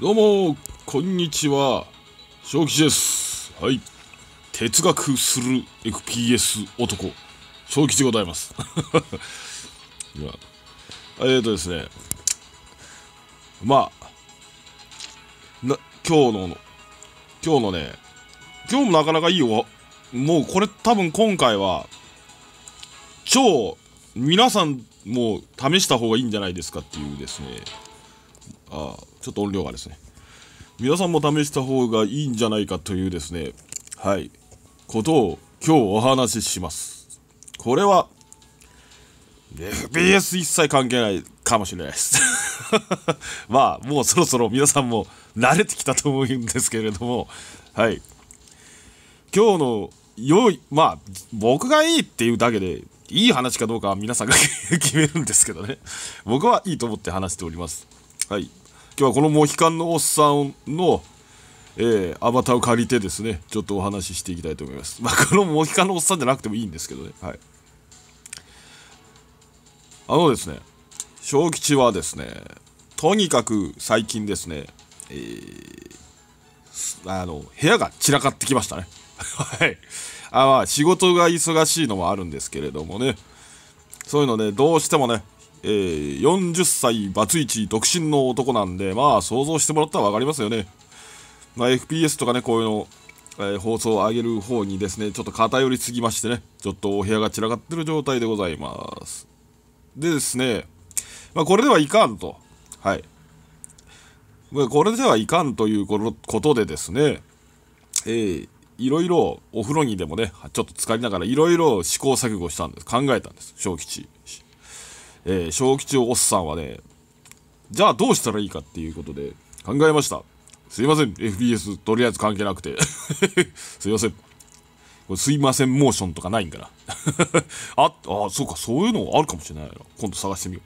どうも、こんにちは。正吉です。はい。哲学する FPS 男、正吉でございます。えっとですね、まあ、な、今日の、今日のね、今日もなかなかいいよ。もうこれ多分今回は、超、皆さんも試した方がいいんじゃないですかっていうですね、ああちょっと音量がですね、皆さんも試した方がいいんじゃないかというですね、はい、ことを今日お話しします。これは、FBS 一切関係ないかもしれないです まあ、もうそろそろ皆さんも慣れてきたと思うんですけれども、はい。今日の良い、まあ、僕がいいっていうだけで、いい話かどうかは皆さんが 決めるんですけどね。僕はいいと思って話しております。はい。今日はこのモヒカンのおっさんの、えー、アバターを借りてですね、ちょっとお話ししていきたいと思います。まあ、このモヒカンのおっさんじゃなくてもいいんですけどね。はい。あのですね、小吉はですね、とにかく最近ですね、えー、あの、部屋が散らかってきましたね。はい。ああ、仕事が忙しいのもあるんですけれどもね、そういうのね、どうしてもね、えー、40歳バツイチ独身の男なんで、まあ想像してもらったら分かりますよね。まあ、FPS とかね、こういうの、えー、放送を上げる方にですね、ちょっと偏りすぎましてね、ちょっとお部屋が散らかってる状態でございます。でですね、まあ、これではいかんと。はい。これではいかんということでですね、えー、いろいろお風呂にでもね、ちょっと浸かりながらいろいろ試行錯誤したんです。考えたんです、小吉。えー、小吉おっさんはね、じゃあどうしたらいいかっていうことで考えました。すいません、FBS とりあえず関係なくて。すいません。これすいませんモーションとかないんかな。あ、あ、そうか、そういうのあるかもしれないな。今度探してみよ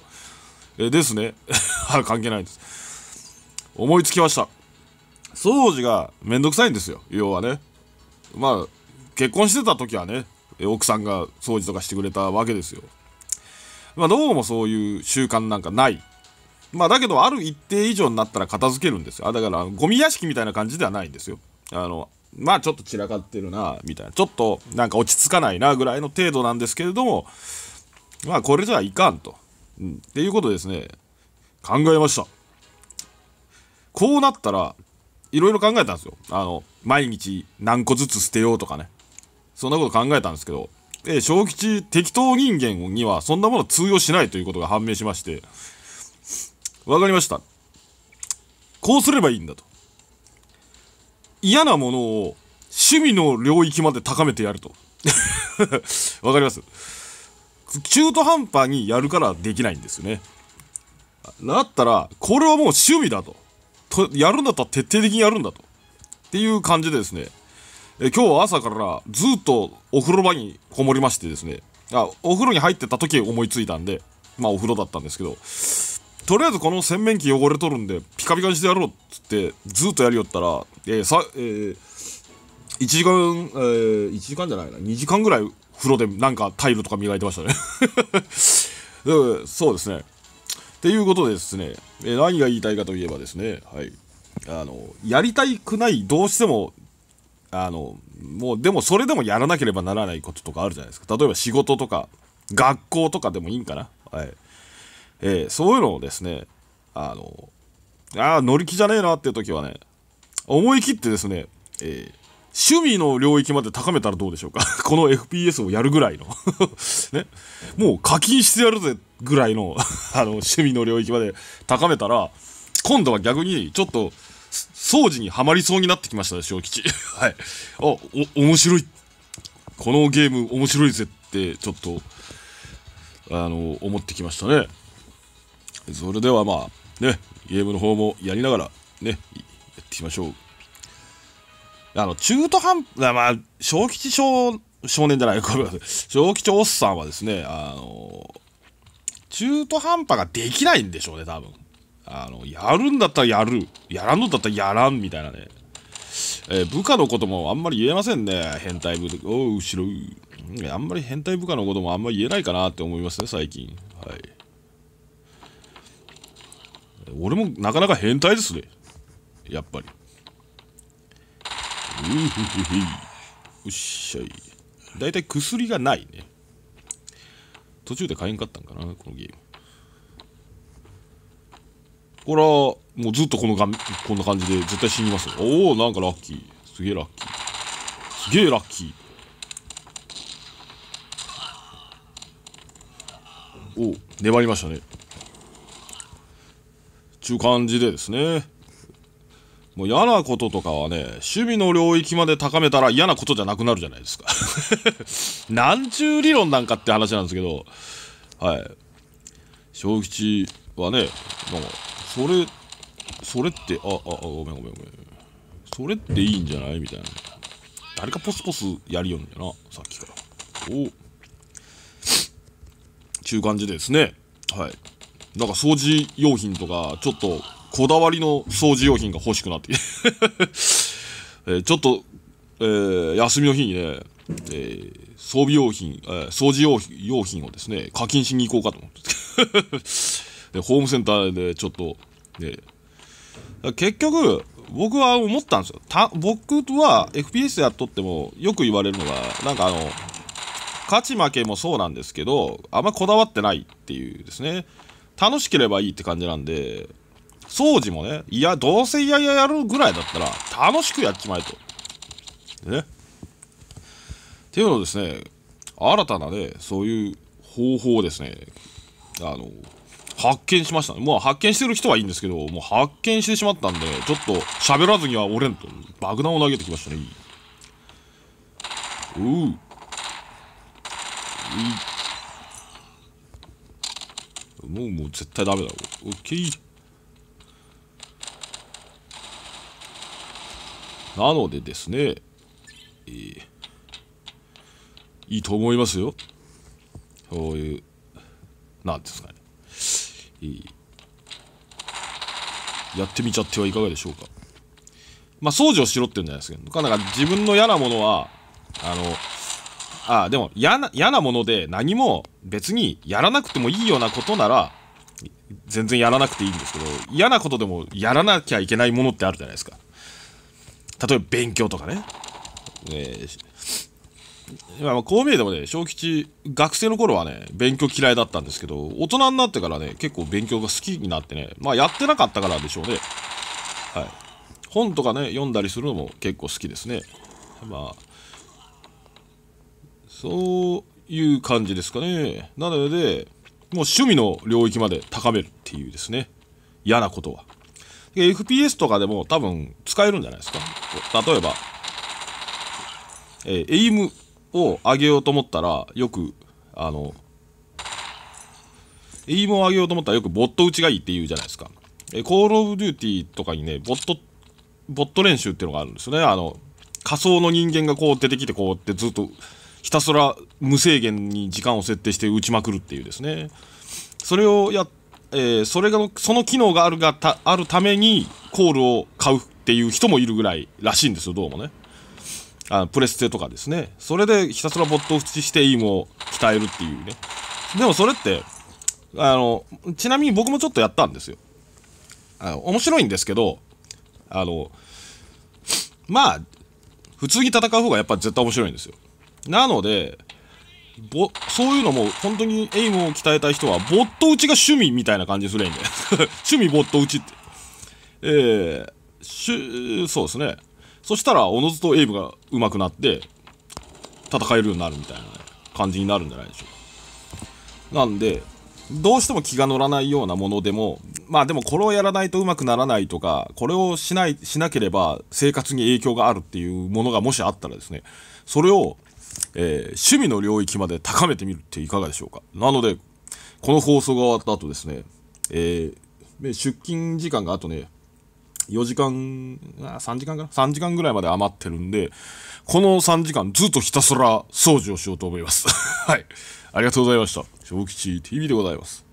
う。えー、ですね。関係ないです。思いつきました。掃除がめんどくさいんですよ、要はね。まあ、結婚してた時はね、奥さんが掃除とかしてくれたわけですよ。まあ、どうもそういう習慣なんかない。まあ、だけど、ある一定以上になったら片付けるんですよ。だから、ゴミ屋敷みたいな感じではないんですよ。あの、まあ、ちょっと散らかってるな、みたいな。ちょっと、なんか落ち着かないな、ぐらいの程度なんですけれども、まあ、これじゃいかんと。うん。っていうことですね、考えました。こうなったら、いろいろ考えたんですよ。あの、毎日何個ずつ捨てようとかね。そんなこと考えたんですけど、えー、小吉適当人間にはそんなもの通用しないということが判明しまして、わかりました。こうすればいいんだと。嫌なものを趣味の領域まで高めてやると。わかります中途半端にやるからできないんですよね。だったら、これはもう趣味だと。とやるんだったら徹底的にやるんだと。っていう感じでですね、え今日は朝からずっとお風呂場にこもりましてですね、あお風呂に入ってた時思いついたんで、まあお風呂だったんですけど、とりあえずこの洗面器汚れとるんでピカピカにしてやろうっつってずっとやりよったら、えー、さ、えー、1時間、えー、1時間じゃないな、2時間ぐらい風呂でなんかタイルとか磨いてましたね そうですね。っていうことでですね、えー、何が言いたいかといえばですね、はい。あの、やりたくない、どうしてもあのもうでもそれでもやらなければならないこととかあるじゃないですか例えば仕事とか学校とかでもいいんかな、はいえー、そういうのをですねあのああ、乗り気じゃねえなっていう時はね思い切ってですね、えー、趣味の領域まで高めたらどうでしょうか この FPS をやるぐらいの ね、もう課金してやるぜぐらいの あの趣味の領域まで高めたら今度は逆にちょっと掃除にはまりそうになってきました小吉。はい。あ、お、面白い。このゲーム面白いぜって、ちょっと、あの、思ってきましたね。それではまあ、ね、ゲームの方もやりながら、ね、やっていきましょう。あの、中途半端、まあ、小吉少、少年じゃない、ごめんなさい。小吉おっさんはですね、あの、中途半端ができないんでしょうね、多分。あの、やるんだったらやる。やらんのだったらやらん。みたいなね。えー、部下のこともあんまり言えませんね。変態部、おう、後ろ。あんまり変態部下のこともあんまり言えないかなって思いますね、最近。はい。俺もなかなか変態ですね。やっぱり。うふふふ。よっしゃい。だいたい薬がないね。途中で買えんかったんかな、このゲーム。これは、もうずっとこのがこんな感じで絶対死にますよ。おお、なんかラッキー。すげえラッキー。すげえラッキー。お粘りましたね。ちゅう感じでですね。もう嫌なこととかはね、趣味の領域まで高めたら嫌なことじゃなくなるじゃないですか なんちゅう理論なんかって話なんですけど、はい。小吉はね、どうそれ、それって、あ、あ、あごめんごめんごめん。それっていいんじゃないみたいな。誰かポスポスやりよんやな、さっきから。おちゅう感じですね。はい。なんか掃除用品とか、ちょっとこだわりの掃除用品が欲しくなってき えちょっと、えー、休みの日にね、えー、装備用品、えー、掃除用品をですね、課金しに行こうかと思って。で、ホームセンターでちょっと、で、結局、僕は思ったんですよ。た僕は FPS やっとってもよく言われるのが、なんかあの、勝ち負けもそうなんですけど、あんまこだわってないっていうですね。楽しければいいって感じなんで、掃除もね、いや、どうせいやいややるぐらいだったら、楽しくやっちまえと。でね。っていうのをですね、新たなね、そういう方法をですね、あの、発見しましたね。ま発見してる人はいいんですけど、もう発見してしまったんで、ちょっと喋らずには折れんと、爆弾を投げてきましたね。うう。うもう、もう絶対ダメだろ。オッケー。なのでですね、えー、いいと思いますよ。そういう、なんですかね。やってみちゃってはいかがでしょうか。まあ、掃除をしろって言うんじゃないですけど、なんか自分の嫌なものは、あの、あでも嫌な、嫌なもので何も別にやらなくてもいいようなことなら、全然やらなくていいんですけど、嫌なことでもやらなきゃいけないものってあるじゃないですか。例えば勉強とかね。えー今こう見えてもね小吉学生の頃はね勉強嫌いだったんですけど大人になってからね結構勉強が好きになってねまあやってなかったからでしょうねはい本とかね読んだりするのも結構好きですねまあそういう感じですかねなのでもう趣味の領域まで高めるっていうですね嫌なことは FPS とかでも多分使えるんじゃないですか例えばえー、エイムを上げようと思ったらよくあのエイムを上げようと思ったらよくボット打ちがいいって言うじゃないですか。えコールオブデューティーとかにね、ボット、ボット練習っていうのがあるんですよね。あの、仮想の人間がこう出てきて、こうってずっとひたすら無制限に時間を設定して打ちまくるっていうですね。それをや、えー、それが、その機能があるがた、あるためにコールを買うっていう人もいるぐらいらしいんですよ、どうもね。あプレステとかですねそれでひたすらボットを駆してエイムを鍛えるっていうねでもそれってあのちなみに僕もちょっとやったんですよあの面白いんですけどあのまあ普通に戦う方がやっぱ絶対面白いんですよなのでぼそういうのも本当にエイムを鍛えたい人はボット打ちが趣味みたいな感じすればいいんで 趣味ボット打ちってえー、しゅそうですねそしたら、おのずとエイブが上手くなって、戦えるようになるみたいな、感じになるんじゃないでしょうか。なんで、どうしても気が乗らないようなものでも、まあでもこれをやらないとうまくならないとか、これをしない、しなければ生活に影響があるっていうものがもしあったらですね、それを、えー、趣味の領域まで高めてみるっていかがでしょうか。なので、この放送が終わった後ですね、えー、出勤時間があとね、4時間、3時間かな ?3 時間ぐらいまで余ってるんで、この3時間ずっとひたすら掃除をしようと思います。はい。ありがとうございました。小吉 TV でございます。